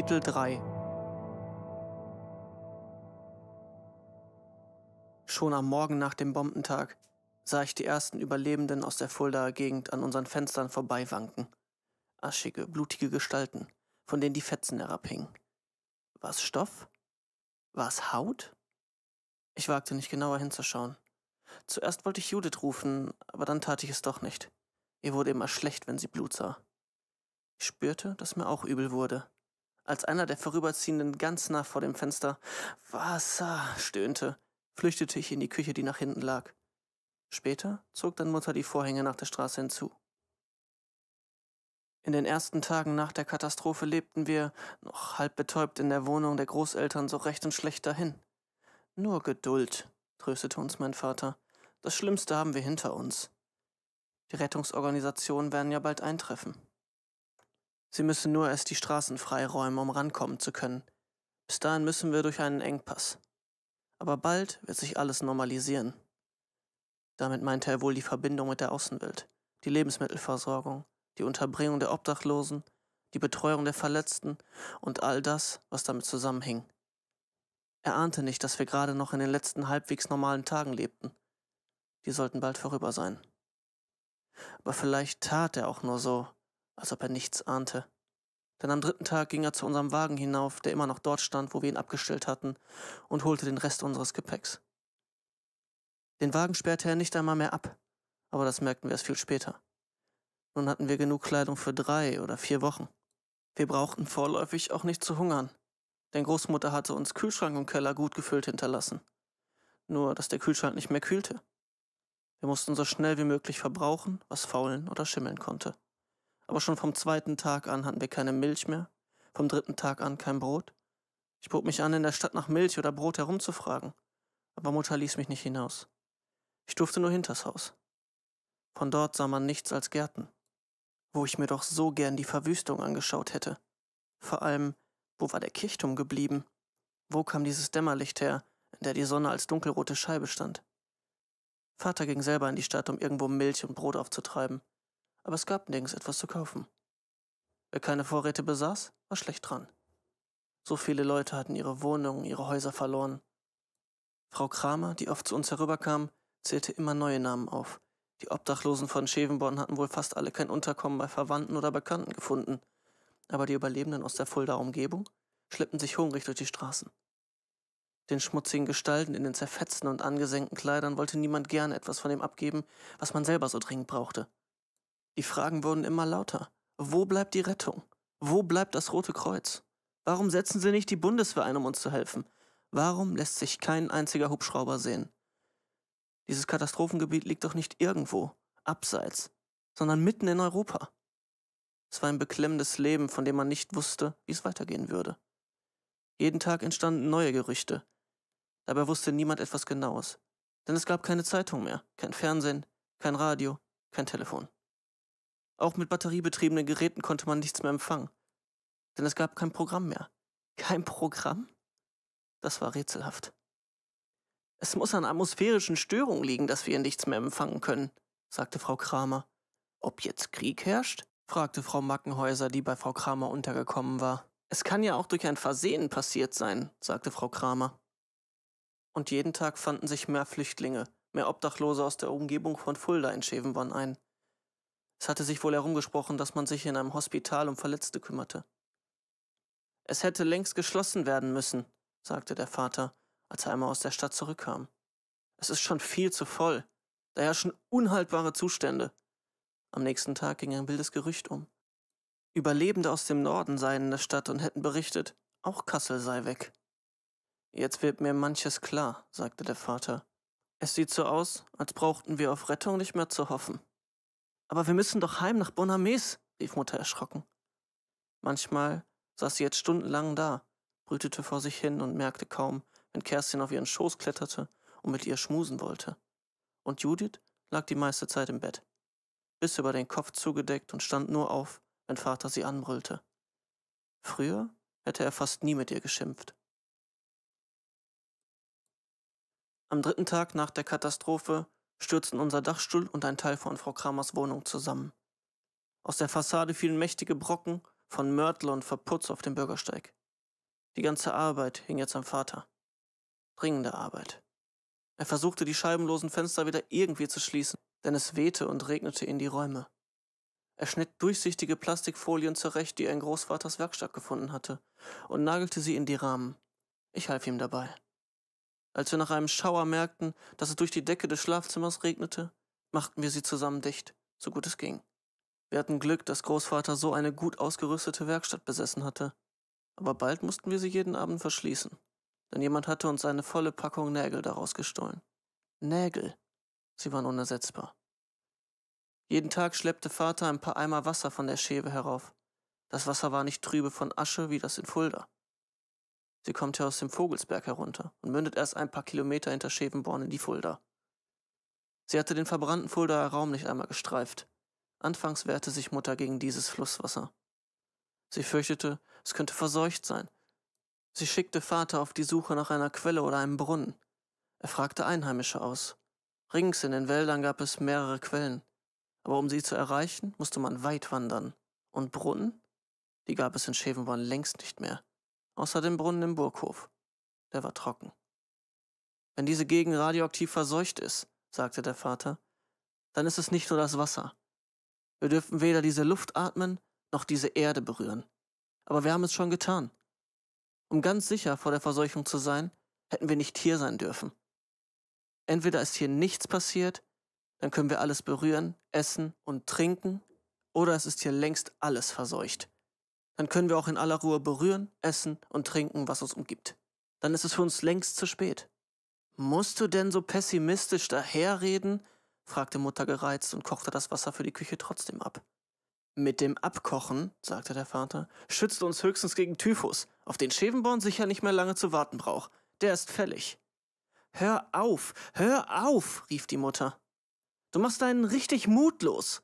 Kapitel 3 Schon am Morgen nach dem Bombentag sah ich die ersten Überlebenden aus der Fuldaer Gegend an unseren Fenstern vorbeiwanken. Aschige, blutige Gestalten, von denen die Fetzen herabhingen. War's Stoff? War's Haut? Ich wagte nicht genauer hinzuschauen. Zuerst wollte ich Judith rufen, aber dann tat ich es doch nicht. Ihr wurde immer schlecht, wenn sie Blut sah. Ich spürte, dass mir auch übel wurde als einer der Vorüberziehenden ganz nah vor dem Fenster Wasser stöhnte, flüchtete ich in die Küche, die nach hinten lag. Später zog dann Mutter die Vorhänge nach der Straße hinzu. In den ersten Tagen nach der Katastrophe lebten wir, noch halb betäubt in der Wohnung der Großeltern, so recht und schlecht dahin. Nur Geduld, tröstete uns mein Vater. Das Schlimmste haben wir hinter uns. Die Rettungsorganisationen werden ja bald eintreffen. Sie müssen nur erst die Straßen freiräumen, um rankommen zu können. Bis dahin müssen wir durch einen Engpass. Aber bald wird sich alles normalisieren. Damit meinte er wohl die Verbindung mit der Außenwelt, die Lebensmittelversorgung, die Unterbringung der Obdachlosen, die Betreuung der Verletzten und all das, was damit zusammenhing. Er ahnte nicht, dass wir gerade noch in den letzten halbwegs normalen Tagen lebten. Die sollten bald vorüber sein. Aber vielleicht tat er auch nur so, als ob er nichts ahnte. Denn am dritten Tag ging er zu unserem Wagen hinauf, der immer noch dort stand, wo wir ihn abgestellt hatten, und holte den Rest unseres Gepäcks. Den Wagen sperrte er nicht einmal mehr ab, aber das merkten wir erst viel später. Nun hatten wir genug Kleidung für drei oder vier Wochen. Wir brauchten vorläufig auch nicht zu hungern, denn Großmutter hatte uns Kühlschrank und Keller gut gefüllt hinterlassen. Nur, dass der Kühlschrank nicht mehr kühlte. Wir mussten so schnell wie möglich verbrauchen, was faulen oder schimmeln konnte. Aber schon vom zweiten Tag an hatten wir keine Milch mehr, vom dritten Tag an kein Brot. Ich bot mich an, in der Stadt nach Milch oder Brot herumzufragen, aber Mutter ließ mich nicht hinaus. Ich durfte nur hinters Haus. Von dort sah man nichts als Gärten, wo ich mir doch so gern die Verwüstung angeschaut hätte. Vor allem, wo war der Kirchturm geblieben? Wo kam dieses Dämmerlicht her, in der die Sonne als dunkelrote Scheibe stand? Vater ging selber in die Stadt, um irgendwo Milch und Brot aufzutreiben aber es gab nirgends etwas zu kaufen. Wer keine Vorräte besaß, war schlecht dran. So viele Leute hatten ihre Wohnungen, ihre Häuser verloren. Frau Kramer, die oft zu uns herüberkam, zählte immer neue Namen auf. Die Obdachlosen von Schevenborn hatten wohl fast alle kein Unterkommen bei Verwandten oder Bekannten gefunden. Aber die Überlebenden aus der Fuldaer Umgebung schleppten sich hungrig durch die Straßen. Den schmutzigen Gestalten in den zerfetzten und angesenkten Kleidern wollte niemand gern etwas von dem abgeben, was man selber so dringend brauchte. Die Fragen wurden immer lauter. Wo bleibt die Rettung? Wo bleibt das Rote Kreuz? Warum setzen sie nicht die Bundeswehr ein, um uns zu helfen? Warum lässt sich kein einziger Hubschrauber sehen? Dieses Katastrophengebiet liegt doch nicht irgendwo, abseits, sondern mitten in Europa. Es war ein beklemmendes Leben, von dem man nicht wusste, wie es weitergehen würde. Jeden Tag entstanden neue Gerüchte. Dabei wusste niemand etwas Genaues, denn es gab keine Zeitung mehr, kein Fernsehen, kein Radio, kein Telefon. Auch mit batteriebetriebenen Geräten konnte man nichts mehr empfangen. Denn es gab kein Programm mehr. Kein Programm? Das war rätselhaft. Es muss an atmosphärischen Störungen liegen, dass wir nichts mehr empfangen können, sagte Frau Kramer. Ob jetzt Krieg herrscht? fragte Frau Mackenhäuser, die bei Frau Kramer untergekommen war. Es kann ja auch durch ein Versehen passiert sein, sagte Frau Kramer. Und jeden Tag fanden sich mehr Flüchtlinge, mehr Obdachlose aus der Umgebung von Fulda in Schevenborn ein. Es hatte sich wohl herumgesprochen, dass man sich in einem Hospital um Verletzte kümmerte. Es hätte längst geschlossen werden müssen, sagte der Vater, als er einmal aus der Stadt zurückkam. Es ist schon viel zu voll. Da herrschen unhaltbare Zustände. Am nächsten Tag ging ein wildes Gerücht um. Überlebende aus dem Norden seien in der Stadt und hätten berichtet, auch Kassel sei weg. Jetzt wird mir manches klar, sagte der Vater. Es sieht so aus, als brauchten wir auf Rettung nicht mehr zu hoffen. Aber wir müssen doch heim nach Bonames, rief Mutter erschrocken. Manchmal saß sie jetzt stundenlang da, brütete vor sich hin und merkte kaum, wenn Kerstin auf ihren Schoß kletterte und mit ihr schmusen wollte. Und Judith lag die meiste Zeit im Bett, bis über den Kopf zugedeckt und stand nur auf, wenn Vater sie anbrüllte. Früher hätte er fast nie mit ihr geschimpft. Am dritten Tag nach der Katastrophe stürzten unser Dachstuhl und ein Teil von Frau Kramers Wohnung zusammen. Aus der Fassade fielen mächtige Brocken von Mörtel und Verputz auf den Bürgersteig. Die ganze Arbeit hing jetzt am Vater. Dringende Arbeit. Er versuchte, die scheibenlosen Fenster wieder irgendwie zu schließen, denn es wehte und regnete in die Räume. Er schnitt durchsichtige Plastikfolien zurecht, die er in Großvaters Werkstatt gefunden hatte, und nagelte sie in die Rahmen. Ich half ihm dabei. Als wir nach einem Schauer merkten, dass es durch die Decke des Schlafzimmers regnete, machten wir sie zusammen dicht, so gut es ging. Wir hatten Glück, dass Großvater so eine gut ausgerüstete Werkstatt besessen hatte. Aber bald mussten wir sie jeden Abend verschließen, denn jemand hatte uns eine volle Packung Nägel daraus gestohlen. Nägel. Sie waren unersetzbar. Jeden Tag schleppte Vater ein paar Eimer Wasser von der Schäbe herauf. Das Wasser war nicht trübe von Asche wie das in Fulda. Sie kommt ja aus dem Vogelsberg herunter und mündet erst ein paar Kilometer hinter Schevenborn in die Fulda. Sie hatte den verbrannten Fuldaer Raum nicht einmal gestreift. Anfangs wehrte sich Mutter gegen dieses Flusswasser. Sie fürchtete, es könnte verseucht sein. Sie schickte Vater auf die Suche nach einer Quelle oder einem Brunnen. Er fragte Einheimische aus. Rings in den Wäldern gab es mehrere Quellen, aber um sie zu erreichen, musste man weit wandern. Und Brunnen? Die gab es in Schevenborn längst nicht mehr außer dem Brunnen im Burghof. Der war trocken. Wenn diese Gegend radioaktiv verseucht ist, sagte der Vater, dann ist es nicht nur das Wasser. Wir dürfen weder diese Luft atmen, noch diese Erde berühren. Aber wir haben es schon getan. Um ganz sicher vor der Verseuchung zu sein, hätten wir nicht hier sein dürfen. Entweder ist hier nichts passiert, dann können wir alles berühren, essen und trinken, oder es ist hier längst alles verseucht. Dann können wir auch in aller Ruhe berühren, essen und trinken, was uns umgibt. Dann ist es für uns längst zu spät. Musst du denn so pessimistisch daherreden? fragte Mutter gereizt und kochte das Wasser für die Küche trotzdem ab. Mit dem Abkochen, sagte der Vater, schützt uns höchstens gegen Typhus, auf den Schevenborn sicher nicht mehr lange zu warten braucht. Der ist fällig. Hör auf, hör auf, rief die Mutter. Du machst einen richtig mutlos.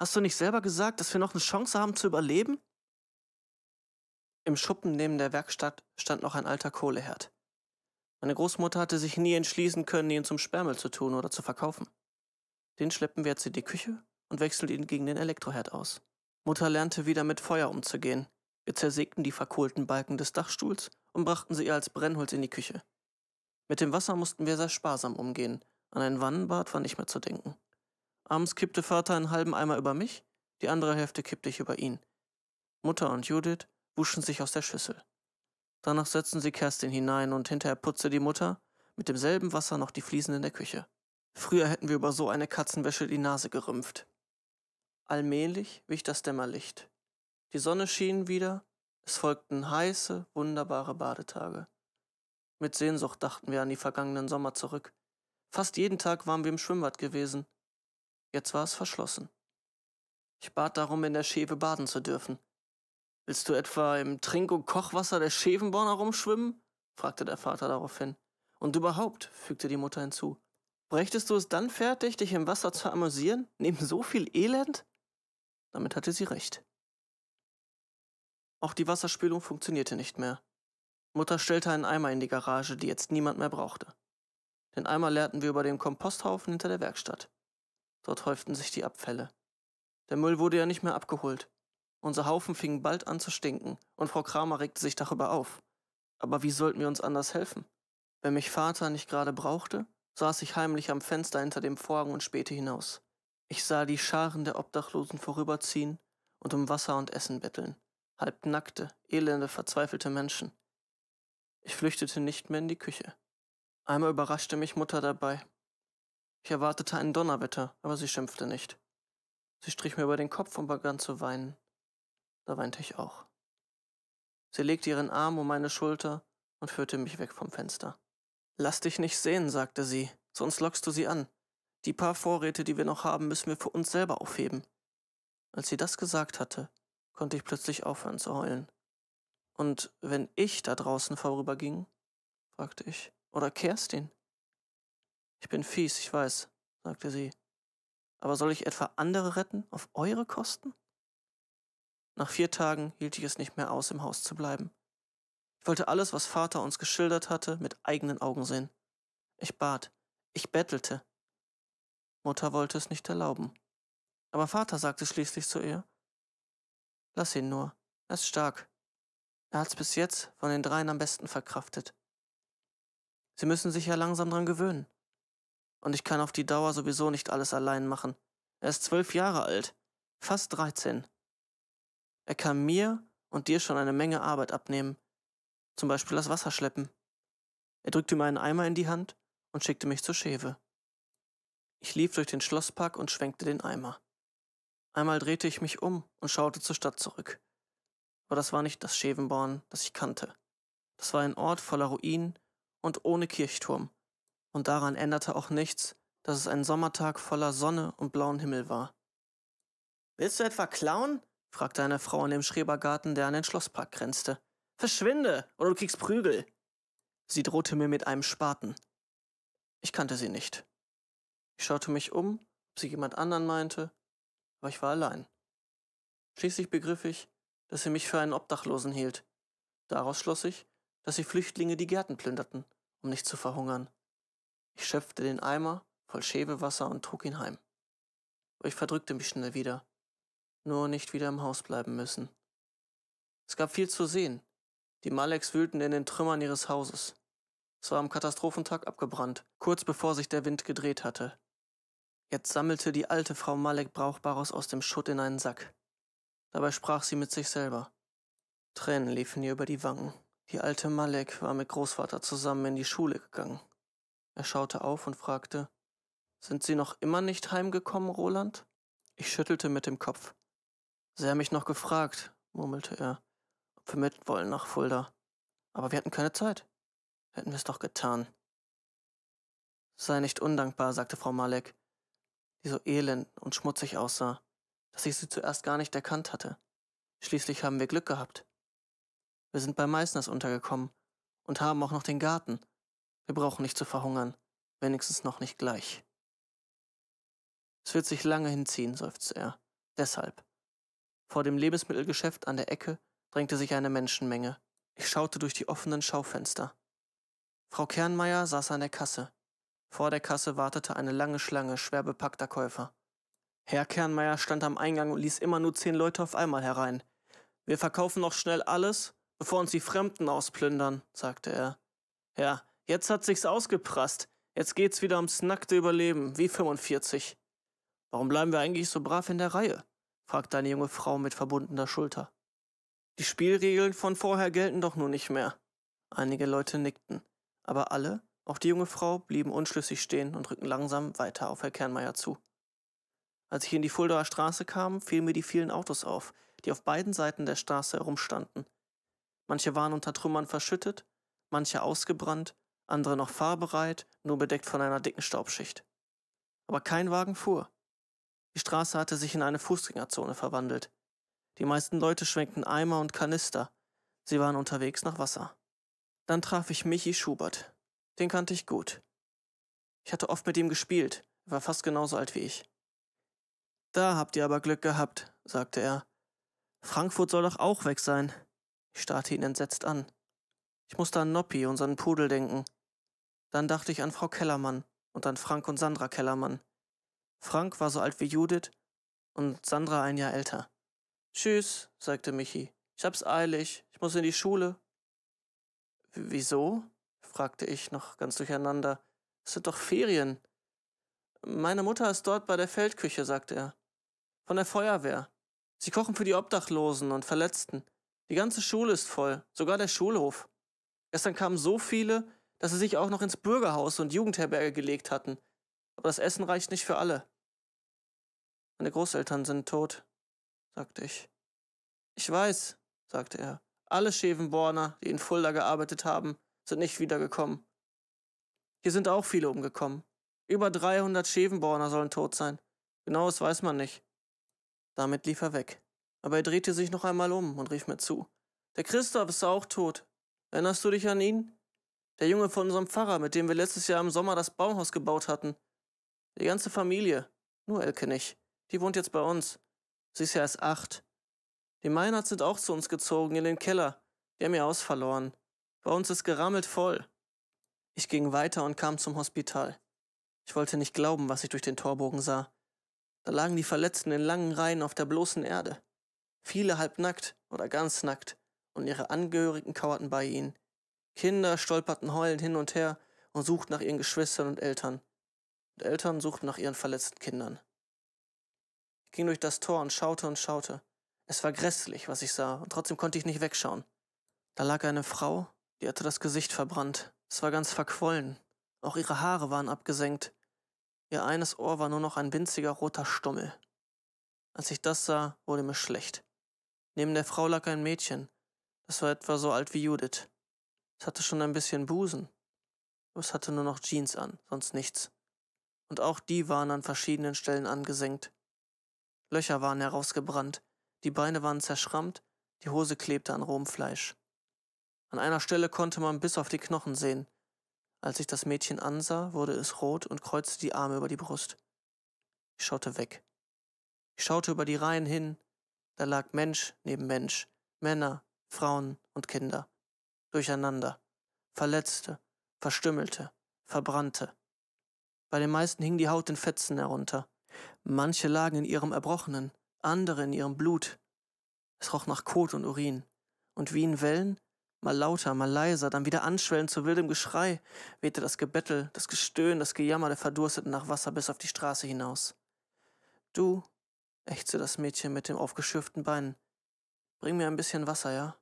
Hast du nicht selber gesagt, dass wir noch eine Chance haben zu überleben? Im Schuppen neben der Werkstatt stand noch ein alter Kohleherd. Meine Großmutter hatte sich nie entschließen können, ihn zum Sperrmüll zu tun oder zu verkaufen. Den schleppen wir jetzt in die Küche und wechseln ihn gegen den Elektroherd aus. Mutter lernte wieder mit Feuer umzugehen. Wir zersägten die verkohlten Balken des Dachstuhls und brachten sie ihr als Brennholz in die Küche. Mit dem Wasser mussten wir sehr sparsam umgehen. An ein Wannenbad war nicht mehr zu denken. Abends kippte Vater einen halben Eimer über mich, die andere Hälfte kippte ich über ihn. Mutter und Judith wuschen sich aus der Schüssel. Danach setzten sie Kerstin hinein und hinterher putzte die Mutter mit demselben Wasser noch die Fliesen in der Küche. Früher hätten wir über so eine Katzenwäsche die Nase gerümpft. Allmählich wich das Dämmerlicht. Die Sonne schien wieder, es folgten heiße, wunderbare Badetage. Mit Sehnsucht dachten wir an die vergangenen Sommer zurück. Fast jeden Tag waren wir im Schwimmbad gewesen. Jetzt war es verschlossen. Ich bat darum, in der Schäve baden zu dürfen. Willst du etwa im Trinko-Kochwasser der Schävenborner herumschwimmen? fragte der Vater daraufhin. Und überhaupt, fügte die Mutter hinzu, brächtest du es dann fertig, dich im Wasser zu amüsieren, neben so viel Elend? Damit hatte sie recht. Auch die Wasserspülung funktionierte nicht mehr. Mutter stellte einen Eimer in die Garage, die jetzt niemand mehr brauchte. Den Eimer leerten wir über dem Komposthaufen hinter der Werkstatt. Dort häuften sich die Abfälle. Der Müll wurde ja nicht mehr abgeholt. Unser Haufen fing bald an zu stinken und Frau Kramer regte sich darüber auf. Aber wie sollten wir uns anders helfen? Wenn mich Vater nicht gerade brauchte, saß ich heimlich am Fenster hinter dem Vorhang und spähte hinaus. Ich sah die Scharen der Obdachlosen vorüberziehen und um Wasser und Essen betteln. Halbnackte, elende, verzweifelte Menschen. Ich flüchtete nicht mehr in die Küche. Einmal überraschte mich Mutter dabei. Ich erwartete ein Donnerwetter, aber sie schimpfte nicht. Sie strich mir über den Kopf und begann zu weinen da weinte ich auch. Sie legte ihren Arm um meine Schulter und führte mich weg vom Fenster. Lass dich nicht sehen, sagte sie, sonst lockst du sie an. Die paar Vorräte, die wir noch haben, müssen wir für uns selber aufheben. Als sie das gesagt hatte, konnte ich plötzlich aufhören zu heulen. Und wenn ich da draußen vorüberging, fragte ich, oder Kerstin? Ich bin fies, ich weiß, sagte sie. Aber soll ich etwa andere retten, auf eure Kosten? Nach vier Tagen hielt ich es nicht mehr aus, im Haus zu bleiben. Ich wollte alles, was Vater uns geschildert hatte, mit eigenen Augen sehen. Ich bat, ich bettelte. Mutter wollte es nicht erlauben. Aber Vater sagte schließlich zu ihr, Lass ihn nur, er ist stark. Er hat's bis jetzt von den dreien am besten verkraftet. Sie müssen sich ja langsam dran gewöhnen. Und ich kann auf die Dauer sowieso nicht alles allein machen. Er ist zwölf Jahre alt, fast dreizehn. Er kann mir und dir schon eine Menge Arbeit abnehmen, zum Beispiel das Wasser schleppen. Er drückte mir einen Eimer in die Hand und schickte mich zur Schewe. Ich lief durch den Schlosspark und schwenkte den Eimer. Einmal drehte ich mich um und schaute zur Stadt zurück. Aber das war nicht das Schävenborn, das ich kannte. Das war ein Ort voller Ruinen und ohne Kirchturm. Und daran änderte auch nichts, dass es ein Sommertag voller Sonne und blauen Himmel war. Willst du etwa klauen? fragte eine Frau in dem Schrebergarten, der an den Schlosspark grenzte. Verschwinde, oder du kriegst Prügel. Sie drohte mir mit einem Spaten. Ich kannte sie nicht. Ich schaute mich um, ob sie jemand anderen meinte, aber ich war allein. Schließlich begriff ich, dass sie mich für einen Obdachlosen hielt. Daraus schloss ich, dass sie Flüchtlinge die Gärten plünderten, um nicht zu verhungern. Ich schöpfte den Eimer voll Schäbewasser und trug ihn heim. Aber ich verdrückte mich schnell wieder nur nicht wieder im Haus bleiben müssen. Es gab viel zu sehen. Die Maleks wühlten in den Trümmern ihres Hauses. Es war am Katastrophentag abgebrannt, kurz bevor sich der Wind gedreht hatte. Jetzt sammelte die alte Frau Malek Brauchbares aus dem Schutt in einen Sack. Dabei sprach sie mit sich selber. Tränen liefen ihr über die Wangen. Die alte Malek war mit Großvater zusammen in die Schule gegangen. Er schaute auf und fragte, Sind Sie noch immer nicht heimgekommen, Roland? Ich schüttelte mit dem Kopf. Sie haben mich noch gefragt, murmelte er, ob wir mit wollen nach Fulda. Aber wir hatten keine Zeit. Hätten wir es doch getan. Sei nicht undankbar, sagte Frau Malek, die so elend und schmutzig aussah, dass ich sie zuerst gar nicht erkannt hatte. Schließlich haben wir Glück gehabt. Wir sind bei Meißners untergekommen und haben auch noch den Garten. Wir brauchen nicht zu verhungern, wenigstens noch nicht gleich. Es wird sich lange hinziehen, seufzte er. Deshalb. Vor dem Lebensmittelgeschäft an der Ecke drängte sich eine Menschenmenge. Ich schaute durch die offenen Schaufenster. Frau Kernmeier saß an der Kasse. Vor der Kasse wartete eine lange Schlange schwer bepackter Käufer. Herr Kernmeier stand am Eingang und ließ immer nur zehn Leute auf einmal herein. Wir verkaufen noch schnell alles, bevor uns die Fremden ausplündern, sagte er. Ja, jetzt hat sich's ausgeprasst. Jetzt geht's wieder ums nackte Überleben, wie 45. Warum bleiben wir eigentlich so brav in der Reihe? fragte eine junge Frau mit verbundener Schulter. Die Spielregeln von vorher gelten doch nun nicht mehr. Einige Leute nickten, aber alle, auch die junge Frau, blieben unschlüssig stehen und rückten langsam weiter auf Herr Kernmeier zu. Als ich in die Fuldaer Straße kam, fielen mir die vielen Autos auf, die auf beiden Seiten der Straße herumstanden. Manche waren unter Trümmern verschüttet, manche ausgebrannt, andere noch fahrbereit, nur bedeckt von einer dicken Staubschicht. Aber kein Wagen fuhr. Die Straße hatte sich in eine Fußgängerzone verwandelt. Die meisten Leute schwenkten Eimer und Kanister. Sie waren unterwegs nach Wasser. Dann traf ich Michi Schubert. Den kannte ich gut. Ich hatte oft mit ihm gespielt, er war fast genauso alt wie ich. Da habt ihr aber Glück gehabt, sagte er. Frankfurt soll doch auch weg sein. Ich starrte ihn entsetzt an. Ich musste an Noppi, unseren Pudel, denken. Dann dachte ich an Frau Kellermann und an Frank und Sandra Kellermann. Frank war so alt wie Judith und Sandra ein Jahr älter. Tschüss, sagte Michi. Ich hab's eilig. Ich muss in die Schule. W wieso? fragte ich noch ganz durcheinander. Es sind doch Ferien. Meine Mutter ist dort bei der Feldküche, sagte er. Von der Feuerwehr. Sie kochen für die Obdachlosen und Verletzten. Die ganze Schule ist voll, sogar der Schulhof. Gestern kamen so viele, dass sie sich auch noch ins Bürgerhaus und Jugendherberge gelegt hatten. Aber das Essen reicht nicht für alle. Meine Großeltern sind tot, sagte ich. Ich weiß, sagte er. Alle Schevenborner, die in Fulda gearbeitet haben, sind nicht wiedergekommen. Hier sind auch viele umgekommen. Über 300 Schevenborner sollen tot sein. Genaues weiß man nicht. Damit lief er weg. Aber er drehte sich noch einmal um und rief mir zu. Der Christoph ist auch tot. Erinnerst du dich an ihn? Der Junge von unserem Pfarrer, mit dem wir letztes Jahr im Sommer das Baumhaus gebaut hatten. Die ganze Familie, nur Elke nicht. Die wohnt jetzt bei uns. Sie ist ja erst acht. Die Meinert sind auch zu uns gezogen in den Keller. Die haben ihr Haus verloren. Bei uns ist gerammelt voll. Ich ging weiter und kam zum Hospital. Ich wollte nicht glauben, was ich durch den Torbogen sah. Da lagen die Verletzten in langen Reihen auf der bloßen Erde. Viele halbnackt oder ganz nackt und ihre Angehörigen kauerten bei ihnen. Kinder stolperten heulend hin und her und suchten nach ihren Geschwistern und Eltern. Und Eltern suchten nach ihren verletzten Kindern ging durch das Tor und schaute und schaute. Es war grässlich, was ich sah, und trotzdem konnte ich nicht wegschauen. Da lag eine Frau, die hatte das Gesicht verbrannt. Es war ganz verquollen. Auch ihre Haare waren abgesenkt. Ihr eines Ohr war nur noch ein winziger roter Stummel. Als ich das sah, wurde mir schlecht. Neben der Frau lag ein Mädchen. Das war etwa so alt wie Judith. Es hatte schon ein bisschen Busen. Aber es hatte nur noch Jeans an, sonst nichts. Und auch die waren an verschiedenen Stellen angesenkt. Löcher waren herausgebrannt, die Beine waren zerschrammt, die Hose klebte an rohem Fleisch. An einer Stelle konnte man bis auf die Knochen sehen. Als ich das Mädchen ansah, wurde es rot und kreuzte die Arme über die Brust. Ich schaute weg. Ich schaute über die Reihen hin. Da lag Mensch neben Mensch, Männer, Frauen und Kinder. Durcheinander. Verletzte, Verstümmelte, Verbrannte. Bei den meisten hing die Haut in Fetzen herunter. Manche lagen in ihrem Erbrochenen, andere in ihrem Blut. Es roch nach Kot und Urin. Und wie in Wellen, mal lauter, mal leiser, dann wieder anschwellend zu wildem Geschrei, wehte das Gebettel, das Gestöhn, das Gejammer der Verdursteten nach Wasser bis auf die Straße hinaus. Du, ächzte das Mädchen mit dem aufgeschürften Bein, bring mir ein bisschen Wasser, ja?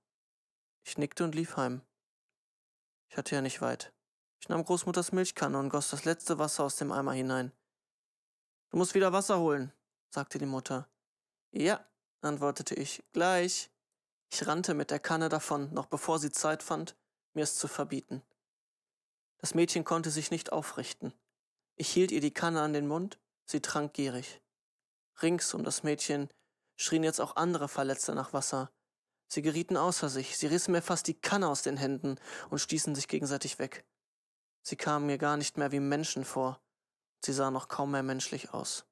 Ich nickte und lief heim. Ich hatte ja nicht weit. Ich nahm Großmutters Milchkanne und goss das letzte Wasser aus dem Eimer hinein. Du musst wieder Wasser holen, sagte die Mutter. Ja, antwortete ich, gleich. Ich rannte mit der Kanne davon, noch bevor sie Zeit fand, mir es zu verbieten. Das Mädchen konnte sich nicht aufrichten. Ich hielt ihr die Kanne an den Mund, sie trank gierig. Rings um das Mädchen schrien jetzt auch andere Verletzte nach Wasser. Sie gerieten außer sich, sie rissen mir fast die Kanne aus den Händen und stießen sich gegenseitig weg. Sie kamen mir gar nicht mehr wie Menschen vor. Sie sah noch kaum mehr menschlich aus.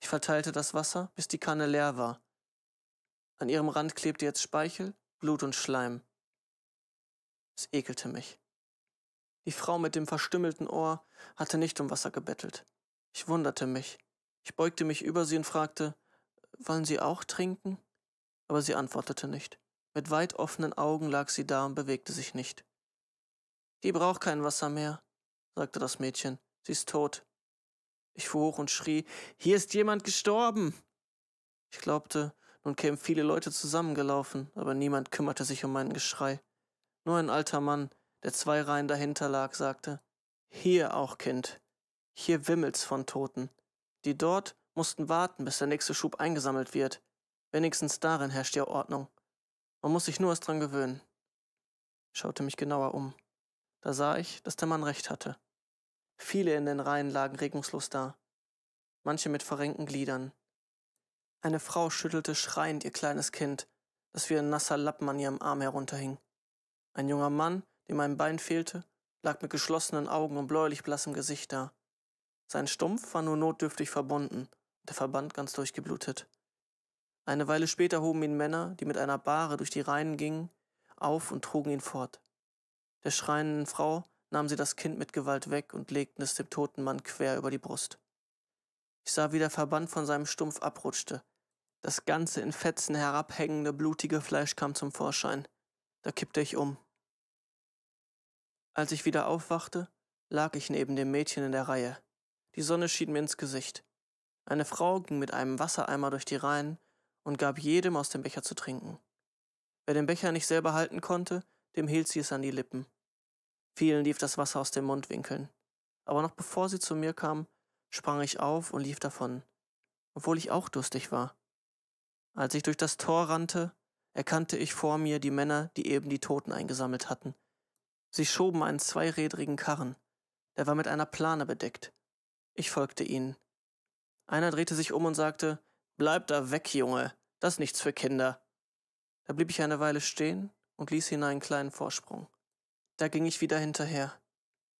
Ich verteilte das Wasser, bis die Kanne leer war. An ihrem Rand klebte jetzt Speichel, Blut und Schleim. Es ekelte mich. Die Frau mit dem verstümmelten Ohr hatte nicht um Wasser gebettelt. Ich wunderte mich. Ich beugte mich über sie und fragte, wollen Sie auch trinken? Aber sie antwortete nicht. Mit weit offenen Augen lag sie da und bewegte sich nicht. Die braucht kein Wasser mehr, sagte das Mädchen. Sie ist tot. Ich fuhr hoch und schrie, hier ist jemand gestorben. Ich glaubte, nun kämen viele Leute zusammengelaufen, aber niemand kümmerte sich um meinen Geschrei. Nur ein alter Mann, der zwei Reihen dahinter lag, sagte, hier auch, Kind. Hier wimmelt's von Toten. Die dort mussten warten, bis der nächste Schub eingesammelt wird. Wenigstens darin herrscht ja Ordnung. Man muss sich nur erst dran gewöhnen. Ich schaute mich genauer um. Da sah ich, dass der Mann recht hatte. Viele in den Reihen lagen regungslos da, manche mit verrenkten Gliedern. Eine Frau schüttelte schreiend ihr kleines Kind, das wie ein nasser Lappen an ihrem Arm herunterhing. Ein junger Mann, dem ein Bein fehlte, lag mit geschlossenen Augen und bläulich blassem Gesicht da. Sein Stumpf war nur notdürftig verbunden, der Verband ganz durchgeblutet. Eine Weile später hoben ihn Männer, die mit einer Bahre durch die Reihen gingen, auf und trugen ihn fort. Der schreienden Frau nahmen sie das Kind mit Gewalt weg und legten es dem toten Mann quer über die Brust. Ich sah, wie der Verband von seinem Stumpf abrutschte. Das ganze in Fetzen herabhängende, blutige Fleisch kam zum Vorschein. Da kippte ich um. Als ich wieder aufwachte, lag ich neben dem Mädchen in der Reihe. Die Sonne schien mir ins Gesicht. Eine Frau ging mit einem Wassereimer durch die Reihen und gab jedem aus dem Becher zu trinken. Wer den Becher nicht selber halten konnte, dem hielt sie es an die Lippen. Vielen lief das Wasser aus den Mundwinkeln. Aber noch bevor sie zu mir kam, sprang ich auf und lief davon, obwohl ich auch durstig war. Als ich durch das Tor rannte, erkannte ich vor mir die Männer, die eben die Toten eingesammelt hatten. Sie schoben einen zweirädrigen Karren. Der war mit einer Plane bedeckt. Ich folgte ihnen. Einer drehte sich um und sagte, Bleib da weg, Junge, das ist nichts für Kinder. Da blieb ich eine Weile stehen und ließ hinein einen kleinen Vorsprung. Da ging ich wieder hinterher.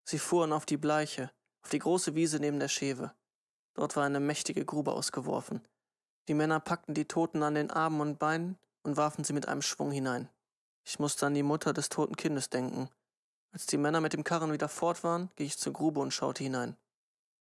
Sie fuhren auf die Bleiche, auf die große Wiese neben der Schewe. Dort war eine mächtige Grube ausgeworfen. Die Männer packten die Toten an den Armen und Beinen und warfen sie mit einem Schwung hinein. Ich musste an die Mutter des toten Kindes denken. Als die Männer mit dem Karren wieder fort waren, ging ich zur Grube und schaute hinein.